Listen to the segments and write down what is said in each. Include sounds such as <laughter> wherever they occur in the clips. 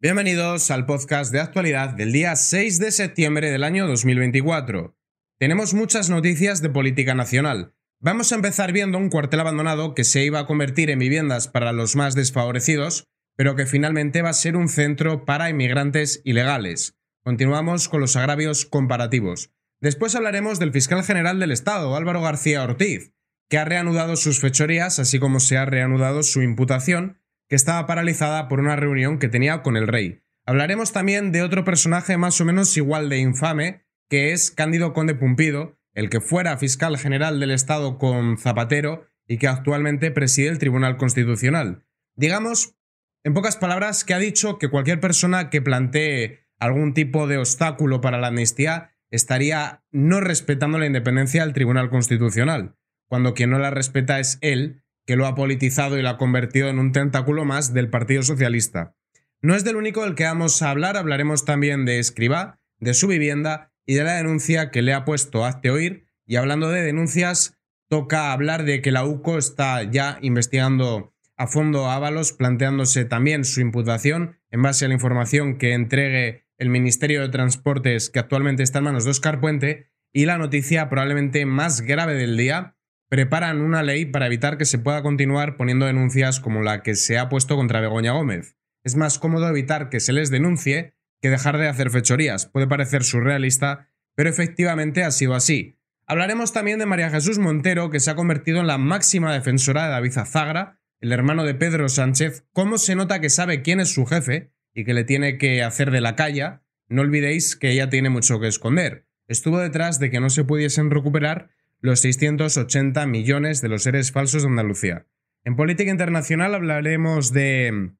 Bienvenidos al podcast de actualidad del día 6 de septiembre del año 2024. Tenemos muchas noticias de política nacional. Vamos a empezar viendo un cuartel abandonado que se iba a convertir en viviendas para los más desfavorecidos, pero que finalmente va a ser un centro para inmigrantes ilegales. Continuamos con los agravios comparativos. Después hablaremos del fiscal general del Estado, Álvaro García Ortiz, que ha reanudado sus fechorías, así como se ha reanudado su imputación que estaba paralizada por una reunión que tenía con el rey. Hablaremos también de otro personaje más o menos igual de infame, que es Cándido Conde Pumpido, el que fuera fiscal general del Estado con Zapatero y que actualmente preside el Tribunal Constitucional. Digamos, en pocas palabras, que ha dicho que cualquier persona que plantee algún tipo de obstáculo para la amnistía estaría no respetando la independencia del Tribunal Constitucional, cuando quien no la respeta es él que lo ha politizado y lo ha convertido en un tentáculo más del Partido Socialista. No es del único del que vamos a hablar, hablaremos también de Escribá, de su vivienda y de la denuncia que le ha puesto Hazte Oír. Y hablando de denuncias, toca hablar de que la UCO está ya investigando a fondo a Ábalos, planteándose también su imputación en base a la información que entregue el Ministerio de Transportes, que actualmente está en manos de Oscar Puente. Y la noticia probablemente más grave del día preparan una ley para evitar que se pueda continuar poniendo denuncias como la que se ha puesto contra Begoña Gómez. Es más cómodo evitar que se les denuncie que dejar de hacer fechorías. Puede parecer surrealista, pero efectivamente ha sido así. Hablaremos también de María Jesús Montero, que se ha convertido en la máxima defensora de David Zagra, el hermano de Pedro Sánchez, cómo se nota que sabe quién es su jefe y que le tiene que hacer de la calle. No olvidéis que ella tiene mucho que esconder. Estuvo detrás de que no se pudiesen recuperar los 680 millones de los seres falsos de Andalucía. En política internacional hablaremos de,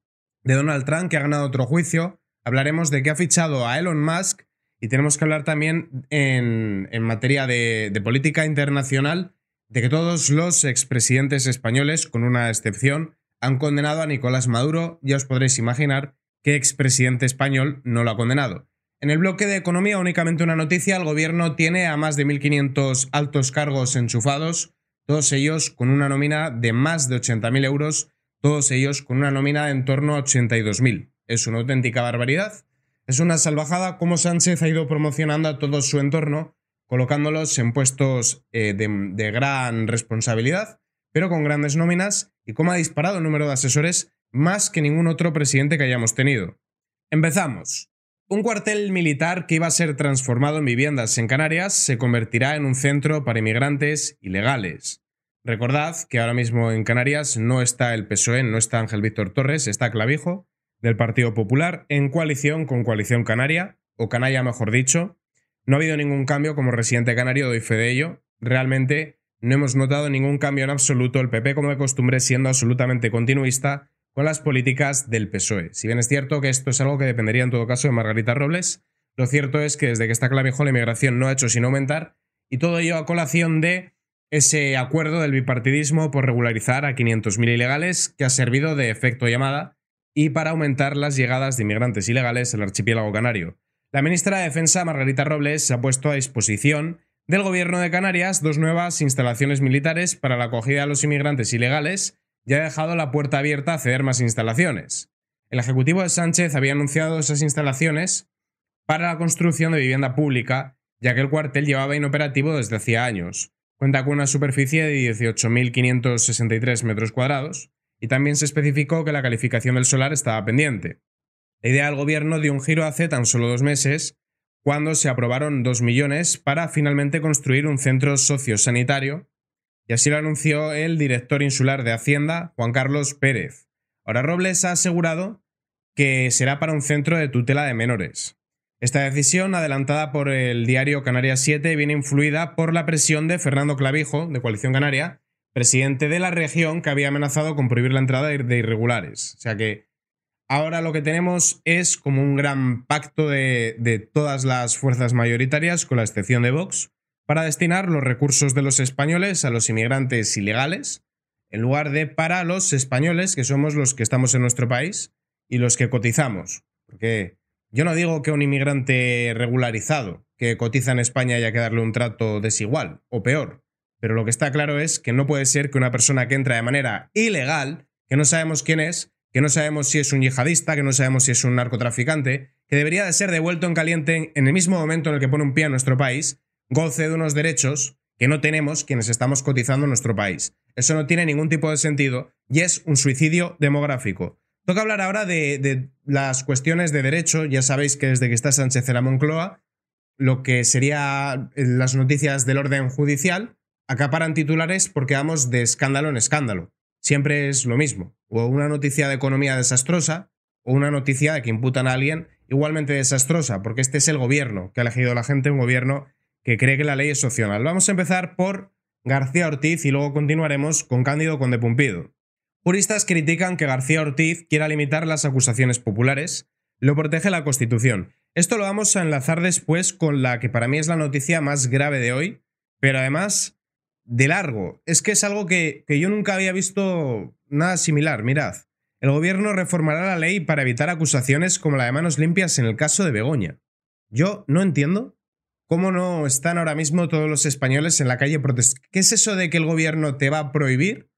Donald Trump, que ha ganado otro juicio, hablaremos de que ha fichado a Elon Musk y tenemos que hablar también en, materia de, de, política internacional de que todos los expresidentes españoles, con una excepción, han condenado a Nicolás Maduro. Ya os podréis imaginar qué expresidente español no lo ha condenado. En el bloque de economía únicamente una noticia, el gobierno tiene a más de 1.500 altos cargos enchufados, todos ellos con una nómina de más de 80.000 euros, todos ellos con una nómina de en torno a 82.000. Es una auténtica barbaridad, es una salvajada cómo Sánchez ha ido promocionando a todo su entorno, colocándolos en puestos eh, de, de gran responsabilidad, pero con grandes nóminas, y cómo ha disparado el número de asesores más que ningún otro presidente que hayamos tenido. Empezamos. Un cuartel militar que iba a ser transformado en viviendas en Canarias se convertirá en un centro para inmigrantes ilegales. Recordad que ahora mismo en Canarias no está el PSOE, no está Ángel Víctor Torres, está Clavijo del Partido Popular en coalición con Coalición Canaria, o Canalla mejor dicho. No ha habido ningún cambio como residente canario, doy fe de ello. Realmente no hemos notado ningún cambio en absoluto. El PP, como de costumbre, siendo absolutamente continuista, con las políticas del PSOE. Si bien es cierto que esto es algo que dependería en todo caso de Margarita Robles, lo cierto es que desde que está Clavijo la inmigración no ha hecho sino aumentar y todo ello a colación de ese acuerdo del bipartidismo por regularizar a 500.000 ilegales que ha servido de efecto llamada y para aumentar las llegadas de inmigrantes ilegales al archipiélago canario. La ministra de Defensa, Margarita Robles, se ha puesto a disposición del gobierno de Canarias dos nuevas instalaciones militares para la acogida de los inmigrantes ilegales ya ha dejado la puerta abierta a ceder más instalaciones. El Ejecutivo de Sánchez había anunciado esas instalaciones para la construcción de vivienda pública, ya que el cuartel llevaba inoperativo desde hacía años. Cuenta con una superficie de 18.563 metros cuadrados y también se especificó que la calificación del solar estaba pendiente. La idea del gobierno dio un giro hace tan solo dos meses, cuando se aprobaron 2 millones para finalmente construir un centro sociosanitario y así lo anunció el director insular de Hacienda, Juan Carlos Pérez. Ahora Robles ha asegurado que será para un centro de tutela de menores. Esta decisión, adelantada por el diario Canarias 7, viene influida por la presión de Fernando Clavijo, de Coalición Canaria, presidente de la región que había amenazado con prohibir la entrada de irregulares. O sea que ahora lo que tenemos es como un gran pacto de, todas las fuerzas mayoritarias, con la excepción de Vox, para destinar los recursos de los españoles a los inmigrantes ilegales, en lugar de para los españoles, que somos los que estamos en nuestro país y los que cotizamos. Porque yo no digo que un inmigrante regularizado que cotiza en España haya que darle un trato desigual o peor, pero lo que está claro es que no puede ser que una persona que entra de manera ilegal, que no sabemos quién es, que no sabemos si es un yihadista, que no sabemos si es un narcotraficante, que debería de ser devuelto en caliente en el mismo momento en el que pone un pie a nuestro país, goce de unos derechos que no tenemos quienes estamos cotizando en nuestro país. Eso no tiene ningún tipo de sentido y es un suicidio demográfico. Toca hablar ahora de, las cuestiones de derecho. Ya sabéis que desde que está Sánchez en la Moncloa, lo que serían eh, las noticias del orden judicial acaparan titulares porque vamos de escándalo en escándalo. Siempre es lo mismo. O una noticia de economía desastrosa o una noticia de que imputan a alguien igualmente desastrosa, porque este es el gobierno que ha elegido la gente, un gobierno que cree que la ley es opcional. Vamos a empezar por García Ortiz y luego continuaremos con Cándido con depumpido Juristas critican que García Ortiz quiera limitar las acusaciones populares, lo protege la Constitución. Esto lo vamos a enlazar después con la que para mí es la noticia más grave de hoy, pero además de largo. Es que es algo que, que yo nunca había visto nada similar, mirad. El gobierno reformará la ley para evitar acusaciones como la de manos limpias en el caso de Begoña. Yo no entiendo ¿Cómo no están ahora mismo todos los españoles en la calle protestando? ¿Qué es eso de que el gobierno te va a prohibir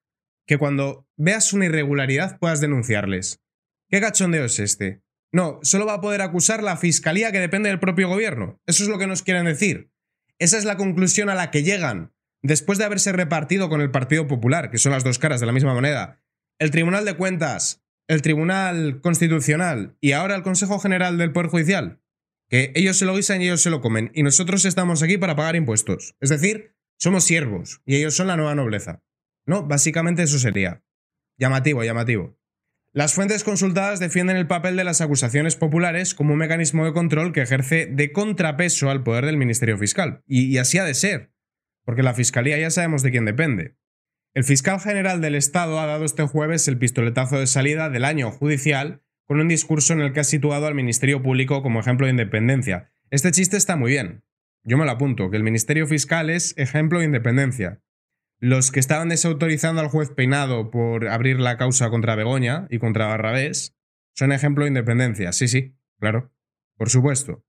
que cuando veas una irregularidad puedas denunciarles? ¿Qué cachondeo es este? No, solo va a poder acusar la fiscalía que depende del propio gobierno. Eso es lo que nos quieren decir. Esa es la conclusión a la que llegan después de haberse repartido con el Partido Popular, que son las dos caras de la misma moneda. El Tribunal de Cuentas, el Tribunal Constitucional y ahora el Consejo General del Poder Judicial que ellos se lo guisan y ellos se lo comen, y nosotros estamos aquí para pagar impuestos. Es decir, somos siervos y ellos son la nueva nobleza. ¿No? Básicamente eso sería. Llamativo, llamativo. Las fuentes consultadas defienden el papel de las acusaciones populares como un mecanismo de control que ejerce de contrapeso al poder del Ministerio Fiscal. Y, y así ha de ser, porque la Fiscalía ya sabemos de quién depende. El fiscal general del Estado ha dado este jueves el pistoletazo de salida del año judicial con un discurso en el que ha situado al Ministerio Público como ejemplo de independencia. Este chiste está muy bien. Yo me lo apunto, que el Ministerio Fiscal es ejemplo de independencia. Los que estaban desautorizando al juez Peinado por abrir la causa contra Begoña y contra Barrabés son ejemplo de independencia. Sí, sí, claro. Por supuesto.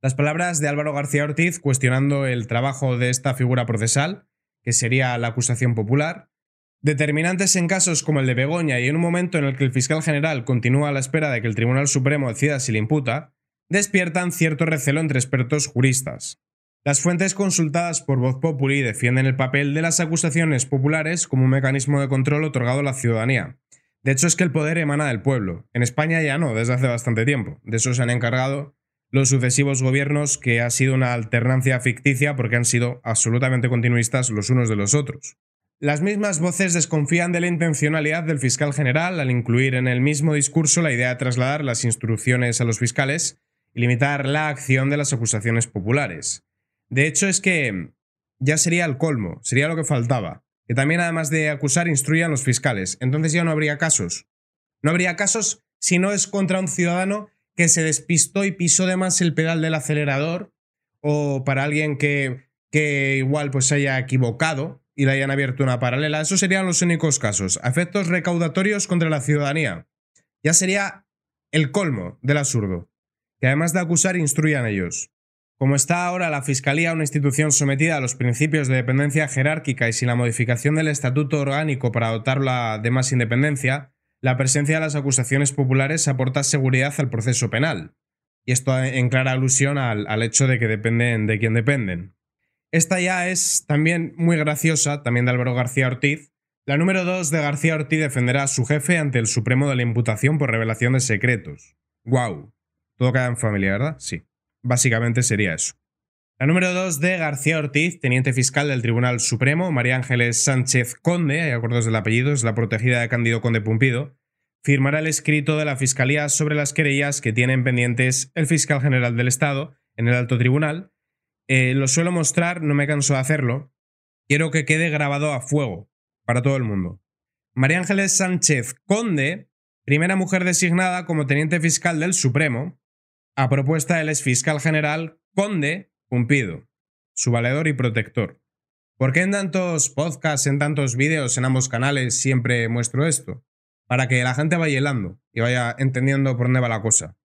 Las palabras de Álvaro García Ortiz cuestionando el trabajo de esta figura procesal, que sería la acusación popular, Determinantes en casos como el de Begoña y en un momento en el que el fiscal general continúa a la espera de que el Tribunal Supremo decida si le imputa, despiertan cierto recelo entre expertos juristas. Las fuentes consultadas por Voz Populi defienden el papel de las acusaciones populares como un mecanismo de control otorgado a la ciudadanía. De hecho, es que el poder emana del pueblo. En España ya no, desde hace bastante tiempo. De eso se han encargado los sucesivos gobiernos, que ha sido una alternancia ficticia porque han sido absolutamente continuistas los unos de los otros. Las mismas voces desconfían de la intencionalidad del fiscal general al incluir en el mismo discurso la idea de trasladar las instrucciones a los fiscales y limitar la acción de las acusaciones populares. De hecho, es que ya sería el colmo, sería lo que faltaba, que también además de acusar a los fiscales, entonces ya no habría casos. No habría casos si no es contra un ciudadano que se despistó y pisó de más el pedal del acelerador o para alguien que, que igual pues haya equivocado y le hayan abierto una paralela. Esos serían los únicos casos. afectos efectos recaudatorios contra la ciudadanía. Ya sería el colmo del absurdo. Que además de acusar, instruyan ellos. Como está ahora la Fiscalía, una institución sometida a los principios de dependencia jerárquica y sin la modificación del Estatuto Orgánico para dotarla de más independencia, la presencia de las acusaciones populares aporta seguridad al proceso penal. Y esto en clara alusión al, al hecho de que dependen de quien dependen. Esta ya es también muy graciosa, también de Álvaro García Ortiz. La número 2 de García Ortiz defenderá a su jefe ante el Supremo de la imputación por revelación de secretos. Wow. Todo queda en familia, ¿verdad? Sí. Básicamente sería eso. La número 2 de García Ortiz, teniente fiscal del Tribunal Supremo, María Ángeles Sánchez Conde, hay acuerdos del apellido, es la protegida de Cándido Conde Pumpido, firmará el escrito de la Fiscalía sobre las querellas que tienen pendientes el fiscal general del Estado en el alto tribunal eh, lo suelo mostrar, no me canso de hacerlo. Quiero que quede grabado a fuego para todo el mundo. María Ángeles Sánchez Conde, primera mujer designada como teniente fiscal del Supremo, a propuesta del exfiscal general Conde Cumpido, su valedor y protector. ¿Por qué en tantos podcasts, en tantos vídeos, en ambos canales siempre muestro esto? Para que la gente vaya hilando y vaya entendiendo por dónde va la cosa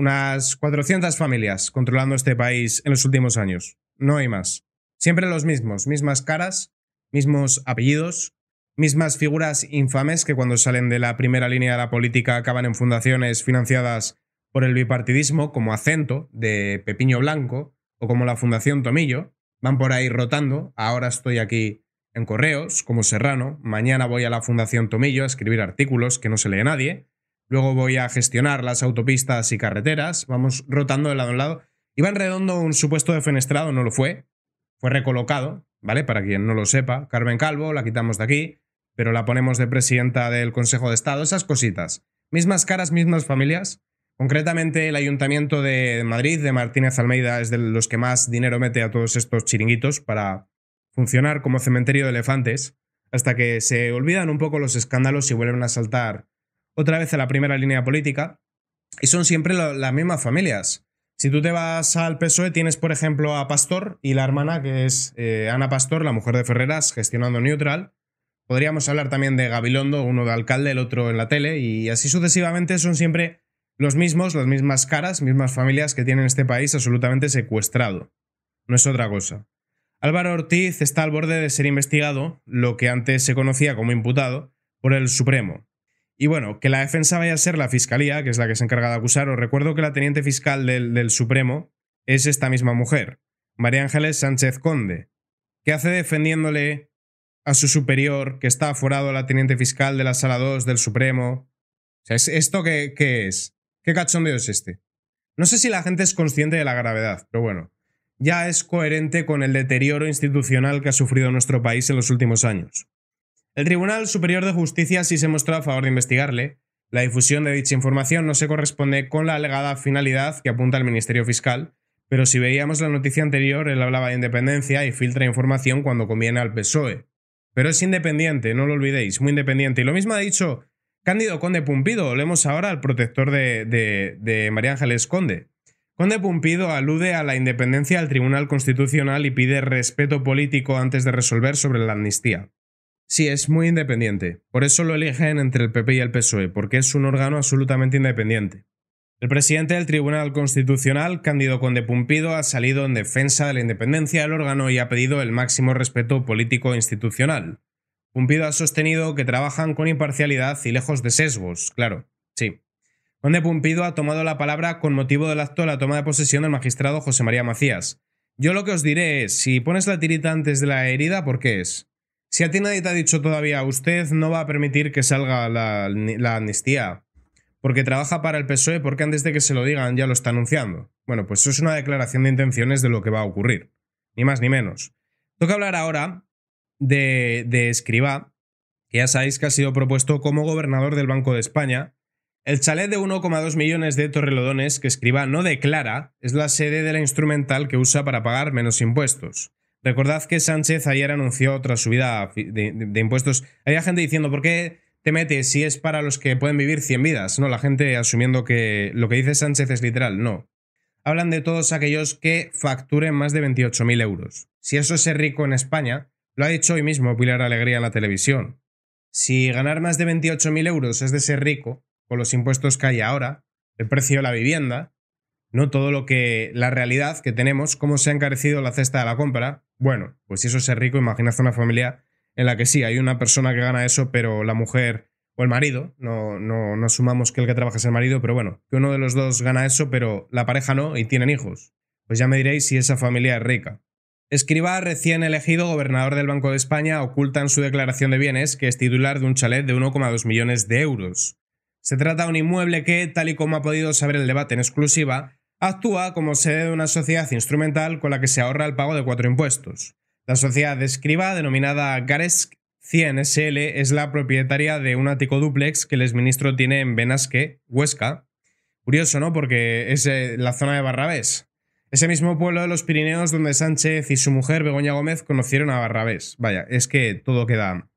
unas 400 familias controlando este país en los últimos años. No hay más. Siempre los mismos, mismas caras, mismos apellidos, mismas figuras infames que cuando salen de la primera línea de la política acaban en fundaciones financiadas por el bipartidismo, como Acento de Pepiño Blanco o como la Fundación Tomillo. Van por ahí rotando. Ahora estoy aquí en Correos, como Serrano. Mañana voy a la Fundación Tomillo a escribir artículos que no se lee nadie. Luego voy a gestionar las autopistas y carreteras. Vamos rotando de lado a lado. en Redondo, un supuesto defenestrado, no lo fue. Fue recolocado, ¿vale? Para quien no lo sepa. Carmen Calvo, la quitamos de aquí, pero la ponemos de presidenta del Consejo de Estado. Esas cositas. Mismas caras, mismas familias. Concretamente, el Ayuntamiento de Madrid, de Martínez Almeida, es de los que más dinero mete a todos estos chiringuitos para funcionar como cementerio de elefantes, hasta que se olvidan un poco los escándalos y vuelven a saltar otra vez a la primera línea política, y son siempre las mismas familias. Si tú te vas al PSOE, tienes, por ejemplo, a Pastor y la hermana, que es eh, Ana Pastor, la mujer de Ferreras, gestionando Neutral. Podríamos hablar también de Gabilondo, uno de alcalde, el otro en la tele, y así sucesivamente son siempre los mismos, las mismas caras, mismas familias que tienen este país absolutamente secuestrado. No es otra cosa. Álvaro Ortiz está al borde de ser investigado, lo que antes se conocía como imputado, por el Supremo, y bueno, que la defensa vaya a ser la fiscalía, que es la que se encarga de acusar. Os recuerdo que la teniente fiscal del, Supremo es esta misma mujer, María Ángeles Sánchez Conde, que hace defendiéndole a su superior, que está aforado a la teniente fiscal de la Sala 2 del Supremo. O sea, ¿esto qué es? ¿Qué cachondeo es este? No sé si la gente es consciente de la gravedad, pero bueno, ya es coherente con el deterioro institucional que ha sufrido nuestro país en los últimos años. El Tribunal Superior de Justicia sí se mostró a favor de investigarle. La difusión de dicha información no se corresponde con la alegada finalidad que apunta el Ministerio Fiscal, pero si veíamos la noticia anterior, él hablaba de independencia y filtra información cuando conviene al PSOE. Pero es independiente, no lo olvidéis, muy independiente. Y lo mismo ha dicho Cándido Conde Pumpido, Leemos ahora al protector de, de María Ángeles Conde. Conde Pumpido alude a la independencia del Tribunal Constitucional y pide respeto político antes de resolver sobre la amnistía. Sí, es muy independiente. Por eso lo eligen entre el PP y el PSOE, porque es un órgano absolutamente independiente. El presidente del Tribunal Constitucional, Cándido Conde Pumpido, ha salido en defensa de la independencia del órgano y ha pedido el máximo respeto político e institucional. Pumpido ha sostenido que trabajan con imparcialidad y lejos de sesgos, claro, sí. Conde Pumpido ha tomado la palabra con motivo del acto de la toma de posesión del magistrado José María Macías. Yo lo que os diré es, si pones la tirita antes de la herida, ¿por qué es? Si a ti nadie te ha dicho todavía, usted no va a permitir que salga la, amnistía, porque trabaja para el PSOE, porque antes de que se lo digan ya lo está anunciando. Bueno, pues eso es una declaración de intenciones de lo que va a ocurrir, ni más ni menos. Toca hablar ahora de, de Escribá, que ya sabéis que ha sido propuesto como gobernador del Banco de España. El chalet de 1,2 millones de torrelodones que Escribá no declara es la sede de la instrumental que usa para pagar menos impuestos. Recordad que Sánchez ayer anunció otra subida de, impuestos. Había gente diciendo, ¿por qué te metes si es para los que pueden vivir 100 vidas? No, la gente asumiendo que lo que dice Sánchez es literal. No. Hablan de todos aquellos que facturen más de 28.000 euros. Si eso es ser rico en España, lo ha dicho hoy mismo Pilar Alegría en la televisión. Si ganar más de 28.000 euros es de ser rico, con los impuestos que hay ahora, el precio de la vivienda, ¿no? Todo lo que, la realidad que tenemos, cómo se ha encarecido la cesta de la compra. Bueno, pues si eso es rico, imagínate una familia en la que sí, hay una persona que gana eso, pero la mujer o el marido, no, no, no sumamos que el que trabaja es el marido, pero bueno, que uno de los dos gana eso, pero la pareja no y tienen hijos. Pues ya me diréis si esa familia es rica. escriba recién elegido gobernador del Banco de España, oculta en su declaración de bienes que es titular de un chalet de 1,2 millones de euros. Se trata de un inmueble que, tal y como ha podido saber el debate en exclusiva, actúa como sede de una sociedad instrumental con la que se ahorra el pago de cuatro impuestos. La sociedad de escriba, denominada Garesc 100 SL, es la propietaria de un ático duplex que el exministro tiene en Benasque, Huesca. Curioso, ¿no? Porque es eh, la zona de Barrabés. Ese mismo pueblo de los Pirineos donde Sánchez y su mujer Begoña Gómez conocieron a Barrabés. Vaya, es que todo queda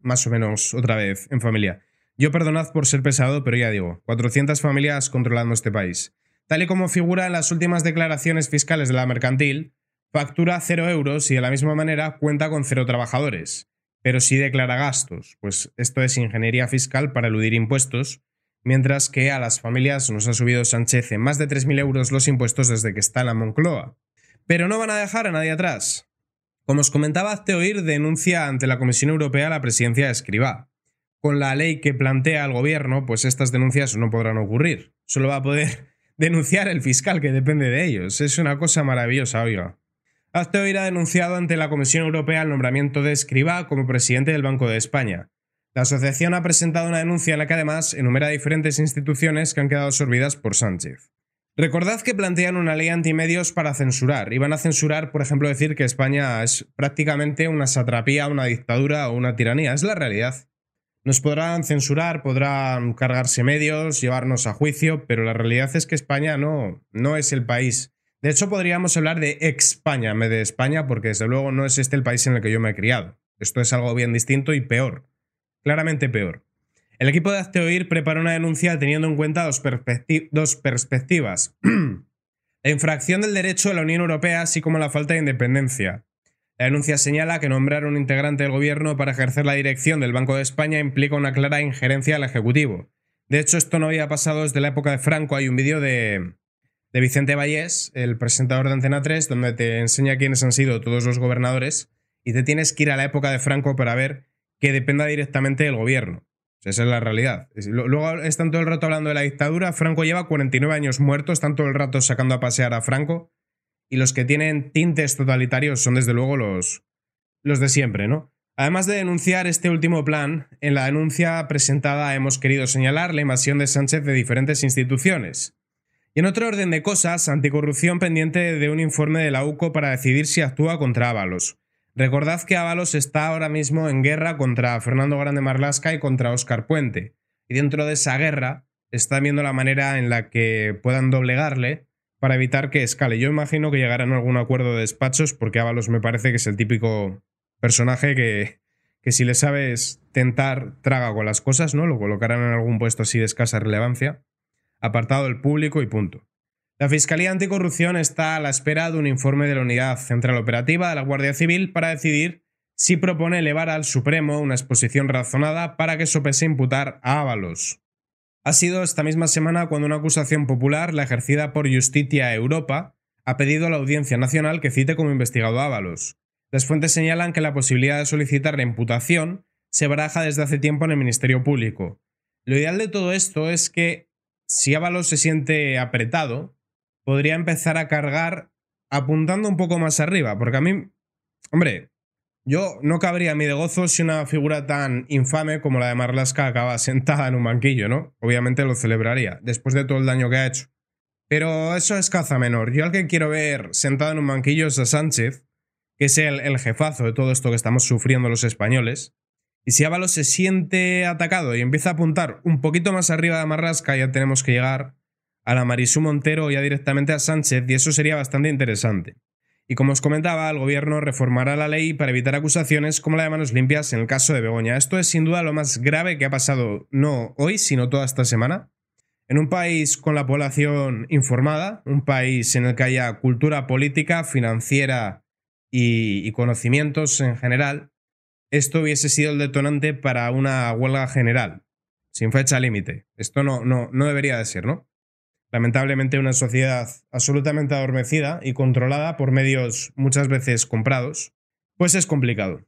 más o menos otra vez en familia. Yo perdonad por ser pesado, pero ya digo, 400 familias controlando este país. Tal y como figura en las últimas declaraciones fiscales de la mercantil, factura cero euros y de la misma manera cuenta con cero trabajadores, pero sí declara gastos, pues esto es ingeniería fiscal para eludir impuestos, mientras que a las familias nos ha subido Sánchez en más de 3.000 euros los impuestos desde que está en la Moncloa. Pero no van a dejar a nadie atrás. Como os comentaba, oír denuncia ante la Comisión Europea la presidencia de Escribá. Con la ley que plantea el gobierno, pues estas denuncias no podrán ocurrir. Solo va a poder denunciar al fiscal que depende de ellos. Es una cosa maravillosa, oiga. hoy ha denunciado ante la Comisión Europea el nombramiento de Escriba como presidente del Banco de España. La asociación ha presentado una denuncia en la que además enumera diferentes instituciones que han quedado absorbidas por Sánchez. Recordad que plantean una ley antimedios para censurar. Iban a censurar, por ejemplo, decir que España es prácticamente una satrapía, una dictadura o una tiranía. Es la realidad. Nos podrán censurar, podrán cargarse medios, llevarnos a juicio, pero la realidad es que España no, no es el país. De hecho, podríamos hablar de España en vez de España, porque desde luego no es este el país en el que yo me he criado. Esto es algo bien distinto y peor. Claramente peor. El equipo de Azteoir preparó una denuncia teniendo en cuenta dos perspectivas. <clears throat> la infracción del derecho de la Unión Europea, así como la falta de independencia. La denuncia señala que nombrar un integrante del gobierno para ejercer la dirección del Banco de España implica una clara injerencia al Ejecutivo. De hecho, esto no había pasado desde la época de Franco. Hay un vídeo de, Vicente Vallés, el presentador de Antena 3, donde te enseña quiénes han sido todos los gobernadores y te tienes que ir a la época de Franco para ver que dependa directamente del gobierno. esa es la realidad. Luego están todo el rato hablando de la dictadura. Franco lleva 49 años muerto, están todo el rato sacando a pasear a Franco y los que tienen tintes totalitarios son desde luego los, los de siempre, ¿no? Además de denunciar este último plan, en la denuncia presentada hemos querido señalar la invasión de Sánchez de diferentes instituciones. Y en otro orden de cosas, anticorrupción pendiente de un informe de la UCO para decidir si actúa contra Ábalos. Recordad que Ábalos está ahora mismo en guerra contra Fernando Grande Marlasca y contra Óscar Puente. Y dentro de esa guerra está viendo la manera en la que puedan doblegarle para evitar que escale. Yo imagino que llegarán a algún acuerdo de despachos, porque Ábalos me parece que es el típico personaje que, que si le sabes tentar, traga con las cosas, ¿no? Lo colocarán en algún puesto así de escasa relevancia, apartado del público y punto. La Fiscalía Anticorrupción está a la espera de un informe de la Unidad Central Operativa de la Guardia Civil para decidir si propone elevar al Supremo una exposición razonada para que sopese imputar a Ábalos ha sido esta misma semana cuando una acusación popular, la ejercida por Justitia Europa, ha pedido a la Audiencia Nacional que cite como investigado a Ábalos. Las fuentes señalan que la posibilidad de solicitar la imputación se baraja desde hace tiempo en el Ministerio Público. Lo ideal de todo esto es que, si Ábalos se siente apretado, podría empezar a cargar apuntando un poco más arriba, porque a mí, hombre, yo no cabría mi de gozo si una figura tan infame como la de Marlasca acaba sentada en un banquillo, ¿no? Obviamente lo celebraría, después de todo el daño que ha hecho. Pero eso es caza menor. Yo al que quiero ver sentado en un banquillo es a Sánchez, que es el, jefazo de todo esto que estamos sufriendo los españoles. Y si Ábalos se siente atacado y empieza a apuntar un poquito más arriba de Marrasca, ya tenemos que llegar a la Marisú Montero y ya directamente a Sánchez, y eso sería bastante interesante. Y como os comentaba, el gobierno reformará la ley para evitar acusaciones como la de manos limpias en el caso de Begoña. Esto es sin duda lo más grave que ha pasado no hoy, sino toda esta semana. En un país con la población informada, un país en el que haya cultura política, financiera y, conocimientos en general, esto hubiese sido el detonante para una huelga general, sin fecha límite. Esto no, no, no debería de ser, ¿no? lamentablemente una sociedad absolutamente adormecida y controlada por medios muchas veces comprados, pues es complicado.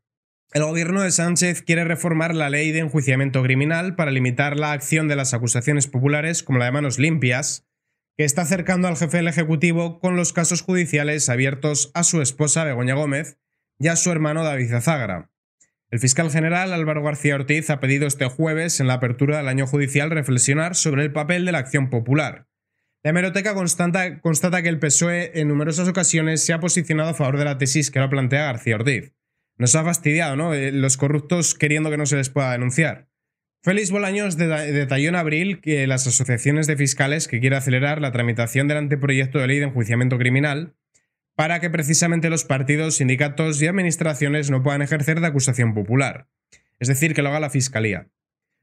El gobierno de Sánchez quiere reformar la ley de enjuiciamiento criminal para limitar la acción de las acusaciones populares como la de manos limpias, que está acercando al jefe del Ejecutivo con los casos judiciales abiertos a su esposa Begoña Gómez y a su hermano David Azagra. El fiscal general Álvaro García Ortiz ha pedido este jueves en la apertura del año judicial reflexionar sobre el papel de la acción popular la hemeroteca constata, que el PSOE en numerosas ocasiones se ha posicionado a favor de la tesis que ahora plantea García Ortiz. Nos ha fastidiado, ¿no? Eh, los corruptos queriendo que no se les pueda denunciar. Félix Bolaños detalló en abril que las asociaciones de fiscales que quiere acelerar la tramitación del anteproyecto de ley de enjuiciamiento criminal para que precisamente los partidos, sindicatos y administraciones no puedan ejercer de acusación popular. Es decir, que lo haga la fiscalía.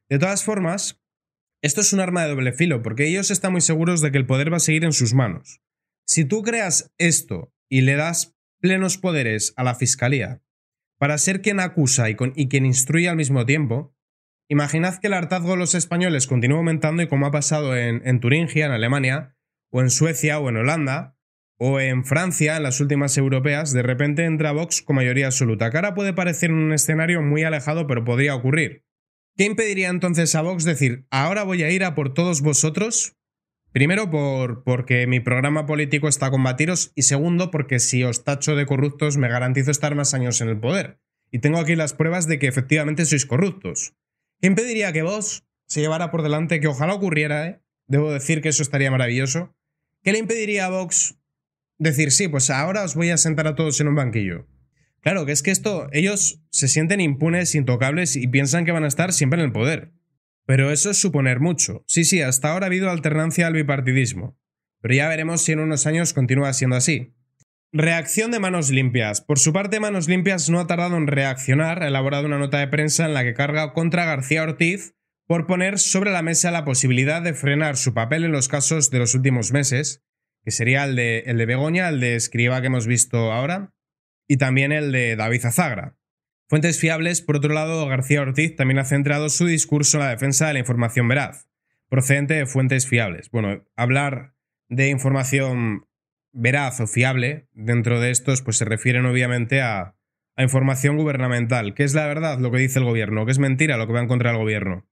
De todas formas, esto es un arma de doble filo, porque ellos están muy seguros de que el poder va a seguir en sus manos. Si tú creas esto y le das plenos poderes a la fiscalía para ser quien acusa y, quien instruye al mismo tiempo, imaginad que el hartazgo de los españoles continúa aumentando y como ha pasado en, Turingia, en Alemania, o en Suecia, o en Holanda, o en Francia, en las últimas europeas, de repente entra Vox con mayoría absoluta, Cara puede parecer un escenario muy alejado, pero podría ocurrir. ¿Qué impediría entonces a Vox decir, ahora voy a ir a por todos vosotros? Primero, por, porque mi programa político está a combatiros y segundo, porque si os tacho de corruptos me garantizo estar más años en el poder. Y tengo aquí las pruebas de que efectivamente sois corruptos. ¿Qué impediría que Vox se llevara por delante, que ojalá ocurriera, ¿eh? debo decir que eso estaría maravilloso? ¿Qué le impediría a Vox decir, sí, pues ahora os voy a sentar a todos en un banquillo? Claro, que es que esto, ellos se sienten impunes, intocables y piensan que van a estar siempre en el poder. Pero eso es suponer mucho. Sí, sí, hasta ahora ha habido alternancia al bipartidismo. Pero ya veremos si en unos años continúa siendo así. Reacción de Manos Limpias. Por su parte, Manos Limpias no ha tardado en reaccionar, ha elaborado una nota de prensa en la que carga contra García Ortiz por poner sobre la mesa la posibilidad de frenar su papel en los casos de los últimos meses, que sería el de, el de Begoña, el de Escriba que hemos visto ahora, y también el de David Azagra. Fuentes fiables, por otro lado, García Ortiz también ha centrado su discurso en la defensa de la información veraz, procedente de fuentes fiables. Bueno, hablar de información veraz o fiable dentro de estos, pues se refieren obviamente a, información gubernamental, que es la verdad lo que dice el gobierno, que es mentira lo que va en contra del gobierno.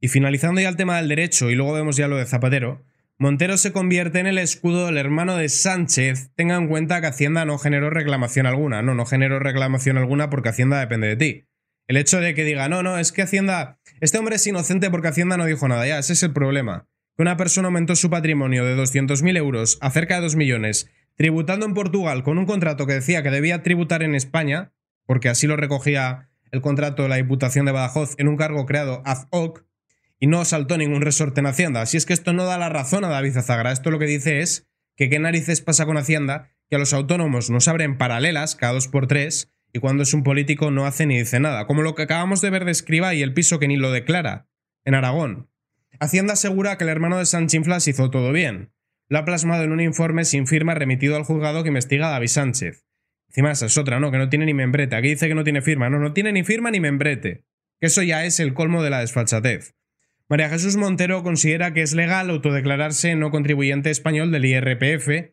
Y finalizando ya el tema del derecho, y luego vemos ya lo de Zapatero, Montero se convierte en el escudo del hermano de Sánchez. Tenga en cuenta que Hacienda no generó reclamación alguna. No, no generó reclamación alguna porque Hacienda depende de ti. El hecho de que diga, no, no, es que Hacienda, este hombre es inocente porque Hacienda no dijo nada. Ya, ese es el problema. Que una persona aumentó su patrimonio de 200.000 euros a cerca de 2 millones, tributando en Portugal con un contrato que decía que debía tributar en España, porque así lo recogía el contrato de la Diputación de Badajoz en un cargo creado ad hoc, y no saltó ningún resorte en Hacienda. Así es que esto no da la razón a David Azagra. Esto lo que dice es que qué narices pasa con Hacienda, que a los autónomos nos abren paralelas cada dos por tres y cuando es un político no hace ni dice nada. Como lo que acabamos de ver de Escriba y el piso que ni lo declara en Aragón. Hacienda asegura que el hermano de Sanchinflas hizo todo bien. Lo ha plasmado en un informe sin firma remitido al juzgado que investiga a David Sánchez. Encima esa es otra, ¿no? Que no tiene ni membrete. Aquí dice que no tiene firma. No, no tiene ni firma ni membrete. Que eso ya es el colmo de la desfachatez. María Jesús Montero considera que es legal autodeclararse no contribuyente español del IRPF.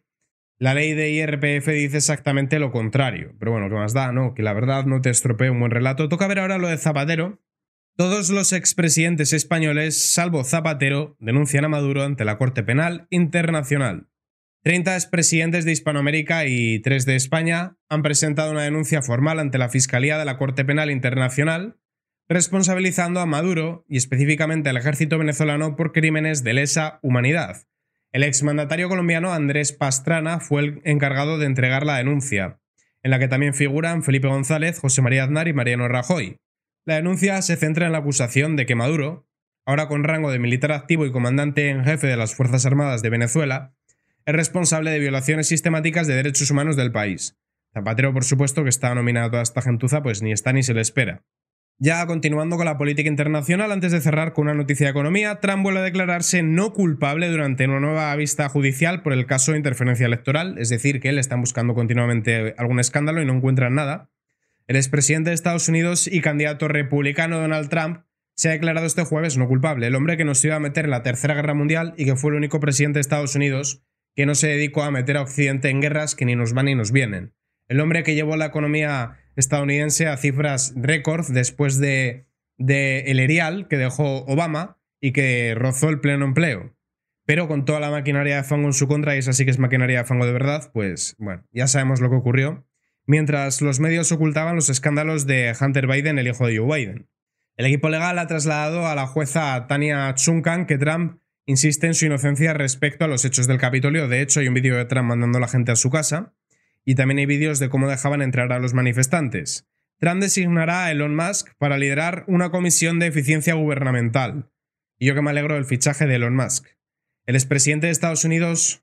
La ley de IRPF dice exactamente lo contrario. Pero bueno, ¿qué más da? No, que la verdad no te estropee un buen relato. Toca ver ahora lo de Zapatero. Todos los expresidentes españoles, salvo Zapatero, denuncian a Maduro ante la Corte Penal Internacional. Treinta expresidentes de Hispanoamérica y tres de España han presentado una denuncia formal ante la Fiscalía de la Corte Penal Internacional responsabilizando a Maduro y específicamente al ejército venezolano por crímenes de lesa humanidad. El exmandatario colombiano Andrés Pastrana fue el encargado de entregar la denuncia, en la que también figuran Felipe González, José María Aznar y Mariano Rajoy. La denuncia se centra en la acusación de que Maduro, ahora con rango de militar activo y comandante en jefe de las Fuerzas Armadas de Venezuela, es responsable de violaciones sistemáticas de derechos humanos del país. Zapatero, por supuesto, que está nominado a esta gentuza, pues ni está ni se le espera. Ya continuando con la política internacional, antes de cerrar con una noticia de economía, Trump vuelve a declararse no culpable durante una nueva vista judicial por el caso de interferencia electoral, es decir, que le están buscando continuamente algún escándalo y no encuentran nada. El expresidente de Estados Unidos y candidato republicano Donald Trump se ha declarado este jueves no culpable, el hombre que nos iba a meter en la Tercera Guerra Mundial y que fue el único presidente de Estados Unidos que no se dedicó a meter a Occidente en guerras que ni nos van ni nos vienen. El hombre que llevó la economía estadounidense a cifras récord después de, de el erial que dejó Obama y que rozó el pleno empleo. Pero con toda la maquinaria de fango en su contra, y esa sí que es maquinaria de fango de verdad, pues bueno, ya sabemos lo que ocurrió. Mientras los medios ocultaban los escándalos de Hunter Biden, el hijo de Joe Biden. El equipo legal ha trasladado a la jueza Tania Chunkan que Trump insiste en su inocencia respecto a los hechos del Capitolio. De hecho, hay un vídeo de Trump mandando a la gente a su casa y también hay vídeos de cómo dejaban entrar a los manifestantes. Trump designará a Elon Musk para liderar una comisión de eficiencia gubernamental. Y yo que me alegro del fichaje de Elon Musk. El expresidente de Estados Unidos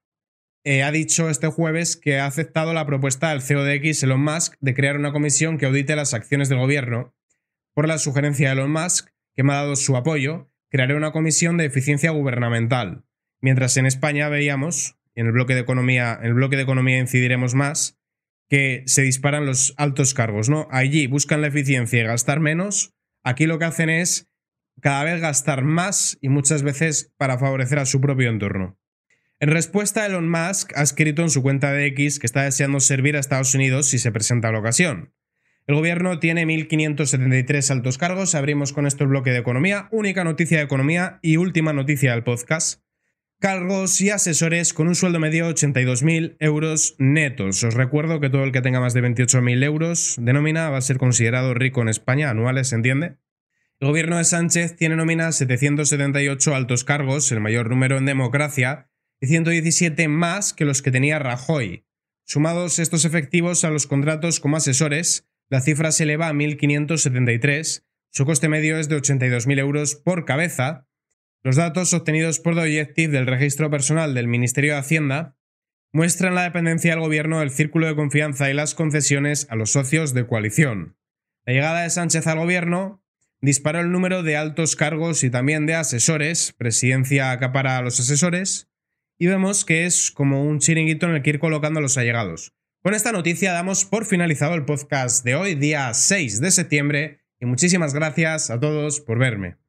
eh, ha dicho este jueves que ha aceptado la propuesta del CEO Elon Musk, de crear una comisión que audite las acciones del gobierno. Por la sugerencia de Elon Musk, que me ha dado su apoyo, crearé una comisión de eficiencia gubernamental. Mientras en España veíamos en el bloque de economía, en el bloque de economía incidiremos más, que se disparan los altos cargos, ¿no? Allí buscan la eficiencia y gastar menos. Aquí lo que hacen es cada vez gastar más y muchas veces para favorecer a su propio entorno. En respuesta, Elon Musk ha escrito en su cuenta de X que está deseando servir a Estados Unidos si se presenta la ocasión. El gobierno tiene 1.573 altos cargos. Abrimos con esto el bloque de economía. Única noticia de economía y última noticia del podcast cargos y asesores con un sueldo medio de 82.000 euros netos. Os recuerdo que todo el que tenga más de 28.000 euros de nómina va a ser considerado rico en España, anuales, ¿se entiende? El gobierno de Sánchez tiene nómina 778 altos cargos, el mayor número en democracia, y 117 más que los que tenía Rajoy. Sumados estos efectivos a los contratos como asesores, la cifra se eleva a 1.573, su coste medio es de 82.000 euros por cabeza, los datos obtenidos por The del registro personal del Ministerio de Hacienda muestran la dependencia del gobierno del círculo de confianza y las concesiones a los socios de coalición. La llegada de Sánchez al gobierno disparó el número de altos cargos y también de asesores, presidencia acapara a los asesores, y vemos que es como un chiringuito en el que ir colocando a los allegados. Con esta noticia damos por finalizado el podcast de hoy, día 6 de septiembre, y muchísimas gracias a todos por verme.